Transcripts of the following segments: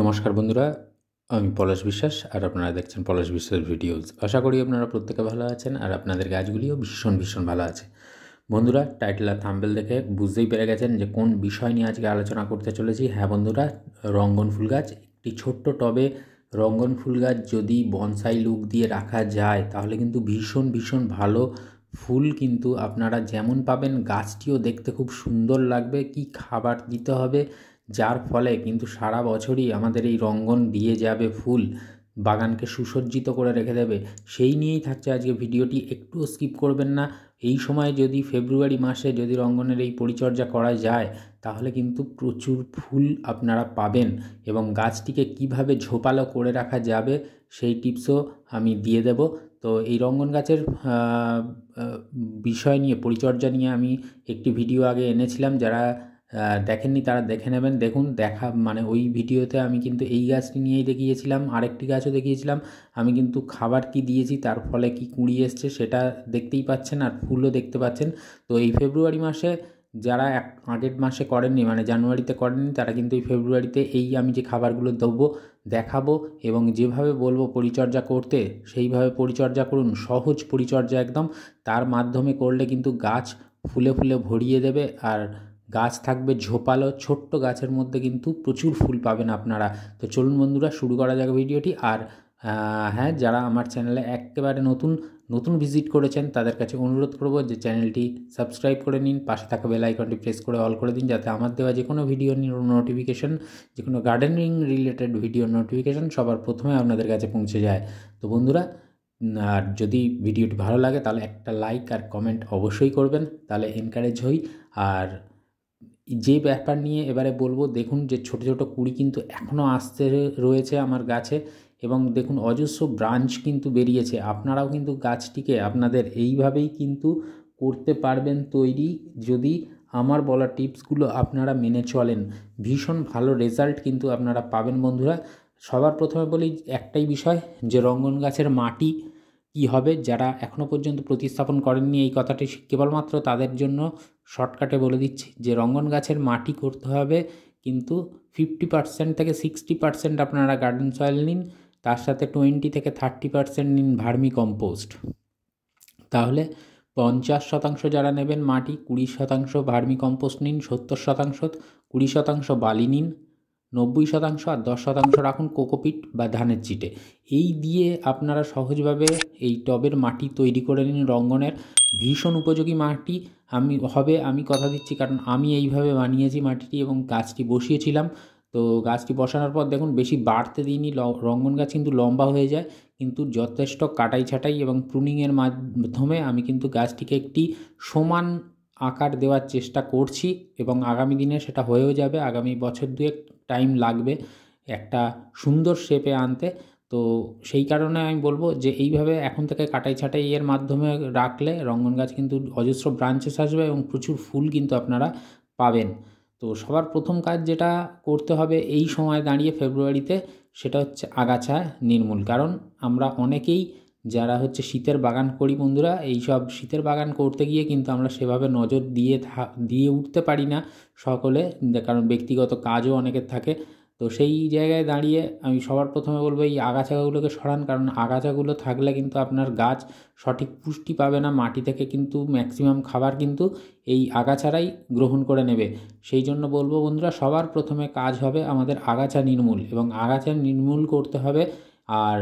নমস্কার বন্ধুরা আমি পলাশ বিশ্বাস আর আপনারা দেখছেন পলাশ বিশ্বাস ভিডিওস আশা করি আপনারা প্রত্যেকে ভালো আছেন আর আপনাদের গাছগুলিও ভীষণ ভীষণ ভালো আছে বন্ধুরা টাইটেল আর থাম্বেল দেখে বুঝতেই পেরে গেছেন যে কোন বিষয় নিয়ে আজকে আলোচনা করতে চলেছি হ্যাঁ বন্ধুরা রঙ্গন ফুল গাছ একটি ছোট্ট টবে রঙ্গন ফুল গাছ যদি বনসাই লুক দিয়ে রাখা যায় তাহলে কিন্তু ভীষণ ভীষণ ভালো ফুল কিন্তু আপনারা যেমন পাবেন গাছটিও দেখতে খুব সুন্দর লাগবে কি খাবার দিতে হবে যার ফলে কিন্তু সারা বছরই আমাদের এই রঙ্গন দিয়ে যাবে ফুল বাগানকে সুসজ্জিত করে রেখে দেবে সেই নিয়েই থাকছে আজকে ভিডিওটি একটুও স্কিপ করবেন না এই সময় যদি ফেব্রুয়ারি মাসে যদি রঙ্গনের এই পরিচর্যা করা যায় তাহলে কিন্তু প্রচুর ফুল আপনারা পাবেন এবং গাছটিকে কিভাবে ঝোপালো করে রাখা যাবে সেই টিপসও আমি দিয়ে দেব তো এই রঙ্গন গাছের বিষয় নিয়ে পরিচর্যা নিয়ে আমি একটি ভিডিও আগে এনেছিলাম যারা দেখেননি তারা দেখে নেবেন দেখুন দেখা মানে ওই ভিডিওতে আমি কিন্তু এই গাছটি নিয়েই দেখিয়েছিলাম আরেকটি গাছও দেখিয়েছিলাম আমি কিন্তু খাবার কি দিয়েছি তার ফলে কি কুড়ি এসছে সেটা দেখতেই পাচ্ছেন আর ফুলও দেখতে পাচ্ছেন তো এই ফেব্রুয়ারি মাসে যারা এক আগের মাসে করেননি মানে জানুয়ারিতে করেননি তারা কিন্তু এই ফেব্রুয়ারিতে এই আমি যে খাবারগুলো দেবো দেখাবো এবং যেভাবে বলবো পরিচর্যা করতে সেইভাবে পরিচর্যা করুন সহজ পরিচর্যা একদম তার মাধ্যমে করলে কিন্তু গাছ ফুলে ফুলে ভরিয়ে দেবে আর গাছ থাকবে ঝোপালো ছোট্ট গাছের মধ্যে কিন্তু প্রচুর ফুল পাবেন আপনারা তো চলুন বন্ধুরা শুরু করা যাক ভিডিওটি আর হ্যাঁ যারা আমার চ্যানেলে একেবারে নতুন নতুন ভিজিট করেছেন তাদের কাছে অনুরোধ করব যে চ্যানেলটি সাবস্ক্রাইব করে নিন পাশে থাকা বেল আইকনটি প্রেস করে অল করে দিন যাতে আমার দেওয়া যে কোনো ভিডিও নোটিফিকেশন যে কোনো গার্ডেনিং রিলেটেড ভিডিও নোটিফিকেশান সবার প্রথমে আপনাদের কাছে পৌঁছে যায় তো বন্ধুরা আর যদি ভিডিওটি ভালো লাগে তাহলে একটা লাইক আর কমেন্ট অবশ্যই করবেন তাহলে এনকারেজ হই আর যে ব্যাপার নিয়ে এবারে বলবো দেখুন যে ছোট ছোট কুড়ি কিন্তু এখনও আসতে রয়েছে আমার গাছে এবং দেখুন অজস্র ব্রাঞ্চ কিন্তু বেরিয়েছে আপনারাও কিন্তু গাছটিকে আপনাদের এইভাবেই কিন্তু করতে পারবেন তৈরি যদি আমার বলা টিপসগুলো আপনারা মেনে চলেন ভীষণ ভালো রেজাল্ট কিন্তু আপনারা পাবেন বন্ধুরা সবার প্রথমে বলি একটাই বিষয় যে রঙ্গন গাছের মাটি কি হবে যারা এখনও পর্যন্ত প্রতিস্থাপন করেননি এই কথাটি কেবলমাত্র তাদের জন্য শর্টকাটে বলে দিচ্ছি যে রঙ্গন গাছের মাটি করতে হবে কিন্তু ফিফটি পার্সেন্ট থেকে সিক্সটি পার্সেন্ট আপনারা গার্ডেন সয়েল নিন তার সাথে টোয়েন্টি থেকে থার্টি পার্সেন্ট নিন ভার্মি কম্পোস্ট তাহলে পঞ্চাশ শতাংশ যারা নেবেন মাটি কুড়ি শতাংশ ভার্মি কম্পোস্ট নিন সত্তর শতাংশ কুড়ি শতাংশ বালি নিন নব্বই শতাংশ আর দশ শতাংশ রাখুন কোকোপিট বা ধানের চিটে এই দিয়ে আপনারা সহজভাবে এই টবের মাটি তৈরি করে নিন রঙ্গনের ভীষণ উপযোগী মাটি আমি হবে আমি কথা দিচ্ছি কারণ আমি এইভাবে বানিয়েছি মাটিটি এবং গাছটি বসিয়েছিলাম তো গাছটি বসানোর পর দেখুন বেশি বাড়তে দিইনি রঙ্গন গাছ কিন্তু লম্বা হয়ে যায় কিন্তু যথেষ্ট কাটাই ছাটাই এবং প্রুনিংয়ের মাধ্যমে আমি কিন্তু গাছটিকে একটি সমান আকার দেওয়ার চেষ্টা করছি এবং আগামী দিনে সেটা হয়েও যাবে আগামী বছর দুয়েক টাইম লাগবে একটা সুন্দর শেপে আনতে তো সেই কারণে আমি বলবো যে এইভাবে এখন থেকে কাটাই ছাটাই এর মাধ্যমে রাখলে রঙ্গন গাছ কিন্তু অজস্র ব্রাঞ্চেস আসবে এবং প্রচুর ফুল কিন্তু আপনারা পাবেন তো সবার প্রথম কাজ যেটা করতে হবে এই সময় দাঁড়িয়ে ফেব্রুয়ারিতে সেটা হচ্ছে আগাছা নির্মূল কারণ আমরা অনেকেই যারা হচ্ছে শীতের বাগান করি বন্ধুরা এই সব শীতের বাগান করতে গিয়ে কিন্তু আমরা সেভাবে নজর দিয়ে দিয়ে উঠতে পারি না সকলে কারণ ব্যক্তিগত কাজও অনেকের থাকে তো সেই জায়গায় দাঁড়িয়ে আমি সবার প্রথমে বলবো এই আগাছাগুলোকে সরান কারণ আগাছাগুলো থাকলে কিন্তু আপনার গাছ সঠিক পুষ্টি পাবে না মাটি থেকে কিন্তু ম্যাক্সিমাম খাবার কিন্তু এই আগাছারাই গ্রহণ করে নেবে সেই জন্য বলবো বন্ধুরা সবার প্রথমে কাজ হবে আমাদের আগাছা নির্মূল এবং আগাছা নির্মূল করতে হবে আর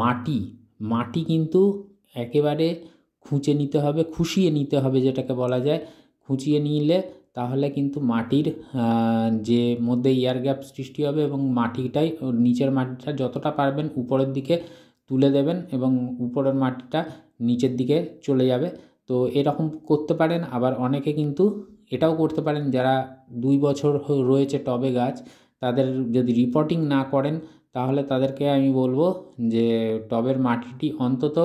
মাটি মাটি কিন্তু একেবারে খুঁচে নিতে হবে খুশিয়ে নিতে হবে যেটাকে বলা যায় খুঁচিয়ে নিলে তাহলে কিন্তু মাটির যে মধ্যে এয়ার গ্যাপ সৃষ্টি হবে এবং মাটিটাই নিচের মাটিটা যতটা পারবেন উপরের দিকে তুলে দেবেন এবং উপরের মাটিটা নিচের দিকে চলে যাবে তো এরকম করতে পারেন আবার অনেকে কিন্তু এটাও করতে পারেন যারা দুই বছর রয়েছে টবে গাছ তাদের যদি রিপোর্টিং না করেন তাহলে তাদেরকে আমি বলবো যে টবের মাটিটি অন্তত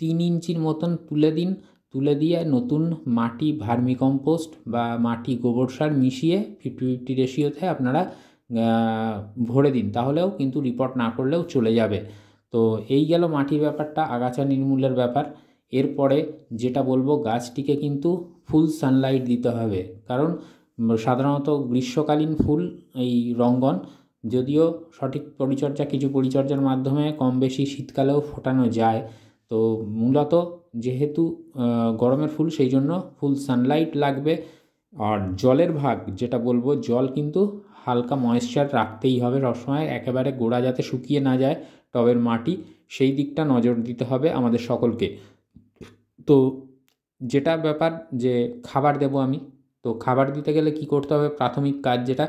তিন ইঞ্চির মতন তুলে দিন তুলে দিয়ে নতুন মাটি ভার্মিকম্পোস্ট বা মাটি গোবর সার মিশিয়ে ফিফটি ফিফটি রেশিওতে আপনারা ভরে দিন তাহলেও কিন্তু রিপোর্ট না করলেও চলে যাবে তো এই গেল মাটি ব্যাপারটা আগাছা নির্মূলের ব্যাপার এরপরে যেটা বলবো গাছটিকে কিন্তু ফুল সানলাইট দিতে হবে কারণ সাধারণত গ্রীষ্মকালীন ফুল এই রঙ্গন যদিও সঠিক পরিচর্যা কিছু পরিচর্যার মাধ্যমে কম বেশি শীতকালেও ফোটানো যায় তো মূলত যেহেতু গরমের ফুল সেই জন্য ফুল সানলাইট লাগবে আর জলের ভাগ যেটা বলবো জল কিন্তু হালকা ময়েশ্চার রাখতেই হবে সবসময় একেবারে গোড়া যাতে শুকিয়ে না যায় টবের মাটি সেই দিকটা নজর দিতে হবে আমাদের সকলকে তো যেটা ব্যাপার যে খাবার দেব আমি তো খাবার দিতে গেলে কি করতে হবে প্রাথমিক কাজ যেটা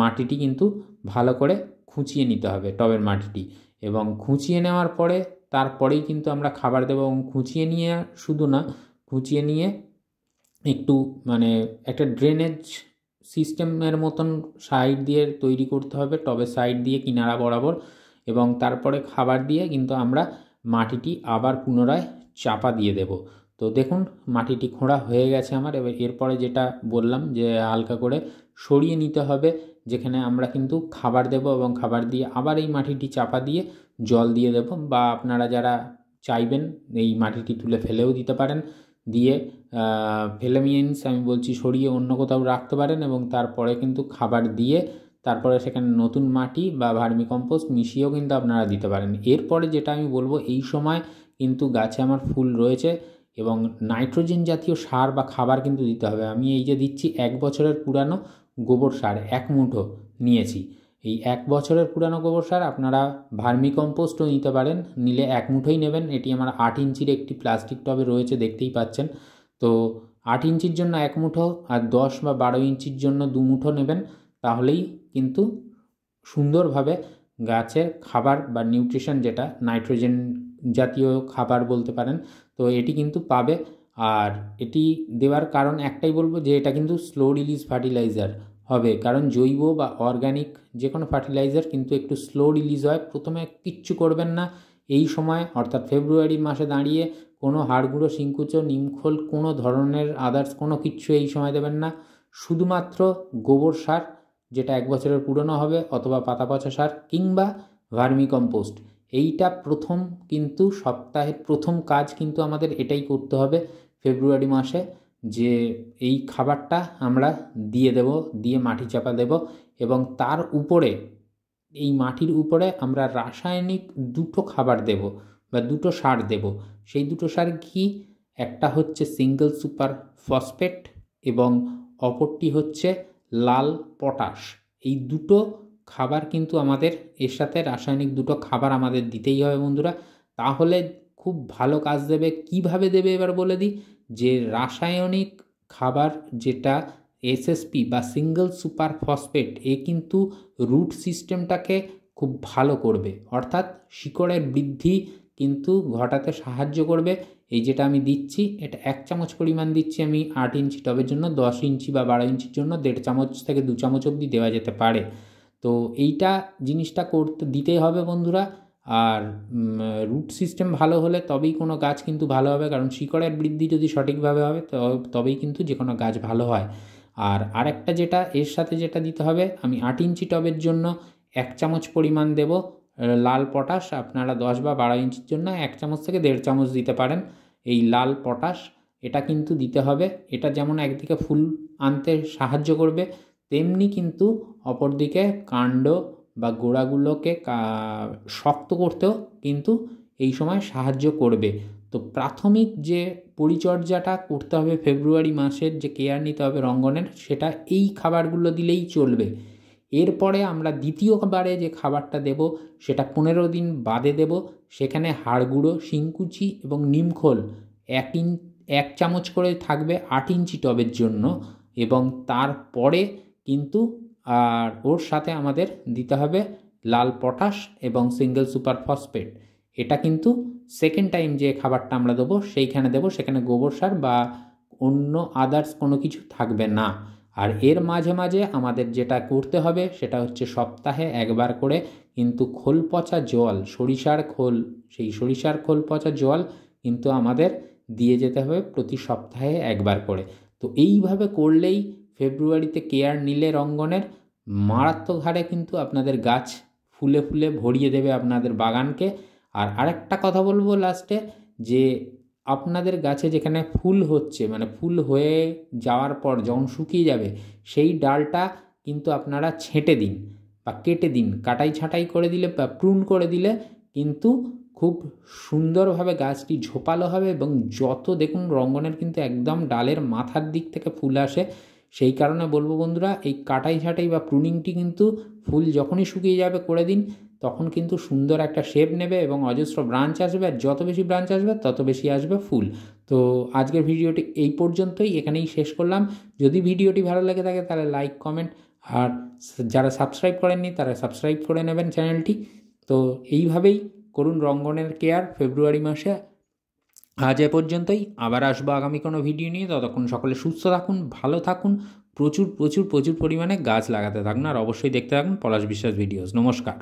মাটিটি কিন্তু ভালো করে খুঁচিয়ে নিতে হবে টবের মাটিটি এবং খুঁচিয়ে নেওয়ার পরে তারপরেই কিন্তু আমরা খাবার দেবো এবং খুঁচিয়ে নিয়ে শুধু না খুঁচিয়ে নিয়ে একটু মানে একটা ড্রেনেজ সিস্টেমের মতন সাইড দিয়ে তৈরি করতে হবে টবে সাইড দিয়ে কিনারা বরাবর এবং তারপরে খাবার দিয়ে কিন্তু আমরা মাটিটি আবার পুনরায় চাপা দিয়ে দেব তো দেখুন মাটিটি খোঁড়া হয়ে গেছে আমার এবার এরপরে যেটা বললাম যে হালকা করে সরিয়ে নিতে হবে যেখানে আমরা কিন্তু খাবার দেব এবং খাবার দিয়ে আবার এই মাটিটি চাপা দিয়ে জল দিয়ে দেব বা আপনারা যারা চাইবেন এই মাটিটি তুলে ফেলেও দিতে পারেন দিয়ে ফেলে মিনস আমি বলছি সরিয়ে অন্য কোথাও রাখতে পারেন এবং তারপরে কিন্তু খাবার দিয়ে তারপরে সেখানে নতুন মাটি বা ভার্মিকম্পোস্ট মিশিয়েও কিন্তু আপনারা দিতে পারেন এরপরে যেটা আমি বলবো এই সময় কিন্তু গাছে আমার ফুল রয়েছে এবং নাইট্রোজেন জাতীয় সার বা খাবার কিন্তু দিতে হবে আমি এই যে দিচ্ছি এক বছরের পুরানো গোবর সার এক মুঠো নিয়েছি এই এক বছরের পুরানো গোবর সার আপনারা ভার্মি কম্পোস্টও নিতে পারেন নিলে এক মুঠোই নেবেন এটি আমার আট ইঞ্চির একটি প্লাস্টিক টবে রয়েছে দেখতেই পাচ্ছেন তো আট ইঞ্চির জন্য এক মুঠো আর দশ বা বারো ইঞ্চির জন্য দু মুঠো নেবেন তাহলেই কিন্তু সুন্দরভাবে গাছের খাবার বা নিউট্রিশন যেটা নাইট্রোজেন জাতীয় খাবার বলতে পারেন তো এটি কিন্তু পাবে আর এটি দেওয়ার কারণ একটাই বলবো যে এটা কিন্তু স্লো রিলিজ ফার্টিলাইজার হবে কারণ জৈব বা অর্গ্যানিক যে কোনো ফার্টিলাইজার কিন্তু একটু স্লো রিলিজ হয় প্রথমে কিচ্ছু করবেন না এই সময় অর্থাৎ ফেব্রুয়ারি মাসে দাঁড়িয়ে কোনো হাড়গুঁড়ো শিঙ্কুচো নিমখোল কোনো ধরনের আদার্স কোনো কিচ্ছু এই সময় দেবেন না শুধুমাত্র গোবর সার যেটা এক বছরের পুরনো হবে অথবা পাতা পচা সার কিংবা ভার্মি কম্পোস্ট এইটা প্রথম কিন্তু সপ্তাহের প্রথম কাজ কিন্তু আমাদের এটাই করতে হবে ফেব্রুয়ারি মাসে যে এই খাবারটা আমরা দিয়ে দেব দিয়ে মাটি চাপা দেব এবং তার উপরে এই মাটির উপরে আমরা রাসায়নিক দুটো খাবার দেব বা দুটো সার দেব সেই দুটো সার কি একটা হচ্ছে সিঙ্গেল সুপার ফসফেট এবং অপরটি হচ্ছে লাল পটাশ এই দুটো খাবার কিন্তু আমাদের এর সাথে রাসায়নিক দুটো খাবার আমাদের দিতেই হবে বন্ধুরা তাহলে খুব ভালো কাজ দেবে কিভাবে দেবে এবার বলে দিই যে রাসায়নিক খাবার যেটা এসএসপি বা সিঙ্গল সুপার ফসফেট এ কিন্তু রুট সিস্টেমটাকে খুব ভালো করবে অর্থাৎ শিকড়ের বৃদ্ধি কিন্তু ঘটাতে সাহায্য করবে এই যেটা আমি দিচ্ছি এটা এক চামচ পরিমাণ দিচ্ছি আমি আট ইঞ্চি টবের জন্য দশ ইঞ্চি বা বারো ইঞ্চির জন্য দেড় চামচ থেকে দু চামচ অবধি দেওয়া যেতে পারে তো এইটা জিনিসটা করতে দিতেই হবে বন্ধুরা আর রুট সিস্টেম ভালো হলে তবেই কোনো গাছ কিন্তু ভালো হবে কারণ শিকড়ের বৃদ্ধি যদি সঠিকভাবে হবে তবেই কিন্তু যে কোনো গাছ ভালো হয় আর আরেকটা যেটা এর সাথে যেটা দিতে হবে আমি আট ইঞ্চি টবের জন্য এক চামচ পরিমাণ দেব লাল পটাশ আপনারা দশ বা বারো ইঞ্চির জন্য এক চামচ থেকে দেড় চামচ দিতে পারেন এই লাল পটাশ এটা কিন্তু দিতে হবে এটা যেমন একদিকে ফুল আনতে সাহায্য করবে তেমনি কিন্তু অপরদিকে কাণ্ড বা গোড়াগুলোকে শক্ত করতেও কিন্তু এই সময় সাহায্য করবে তো প্রাথমিক যে পরিচর্যাটা করতে হবে ফেব্রুয়ারি মাসের যে কেয়ার নিতে হবে রঙ্গনের সেটা এই খাবারগুলো দিলেই চলবে এরপরে আমরা দ্বিতীয়বারে যে খাবারটা দেব সেটা পনেরো দিন বাদে দেব সেখানে হাড়গুঁড়ো শিংকুচি এবং নিমখোল এক ইন এক চামচ করে থাকবে আট ইঞ্চি টবের জন্য এবং তারপরে কিন্তু আর ওর সাথে আমাদের দিতে হবে লাল পটাশ এবং সিঙ্গেল সুপার ফসফেট এটা কিন্তু সেকেন্ড টাইম যে খাবারটা আমরা দেবো সেইখানে দেবো সেখানে গোবর সার বা অন্য আদার্স কোনো কিছু থাকবে না আর এর মাঝে মাঝে আমাদের যেটা করতে হবে সেটা হচ্ছে সপ্তাহে একবার করে কিন্তু খোল পচা জল সরিষার খোল সেই সরিষার খোল পচা জল কিন্তু আমাদের দিয়ে যেতে হবে প্রতি সপ্তাহে একবার করে তো এইভাবে করলেই ফেব্রুয়ারিতে কেয়ার নিলে রঙ্গনের মারাত্মক হারে কিন্তু আপনাদের গাছ ফুলে ফুলে ভরিয়ে দেবে আপনাদের বাগানকে আর আরেকটা কথা বলবো লাস্টে যে আপনাদের গাছে যেখানে ফুল হচ্ছে মানে ফুল হয়ে যাওয়ার পর যখন শুকিয়ে যাবে সেই ডালটা কিন্তু আপনারা ছেঁটে দিন বা কেটে দিন কাটাই ছাঁটাই করে দিলে বা প্রুন করে দিলে কিন্তু খুব সুন্দরভাবে গাছটি ঝোপালো হবে এবং যত দেখুন রঙ্গনের কিন্তু একদম ডালের মাথার দিক থেকে ফুল আসে সেই কারণে বলবো বন্ধুরা এই কাটাই ছাটাই বা প্রুনিংটি কিন্তু ফুল যখনই শুকিয়ে যাবে করে দিন তখন কিন্তু সুন্দর একটা শেপ নেবে এবং অজস্র ব্রাঞ্চ আসবে আর যত বেশি ব্রাঞ্চ আসবে তত বেশি আসবে ফুল তো আজকের ভিডিওটি এই পর্যন্তই এখানেই শেষ করলাম যদি ভিডিওটি ভালো লেগে থাকে তাহলে লাইক কমেন্ট আর যারা সাবস্ক্রাইব করেননি তারা সাবস্ক্রাইব করে নেবেন চ্যানেলটি তো এইভাবেই করুন রঙ্গনের কেয়ার ফেব্রুয়ারি মাসে আজ এ পর্যন্তই আবার আসবো আগামী কোনো ভিডিও নিয়ে ততক্ষণ সকলে সুস্থ থাকুন ভালো থাকুন প্রচুর প্রচুর প্রচুর পরিমাণে গাছ লাগাতে থাকুন আর অবশ্যই দেখতে থাকুন পলাশ বিশ্বাস ভিডিওস নমস্কার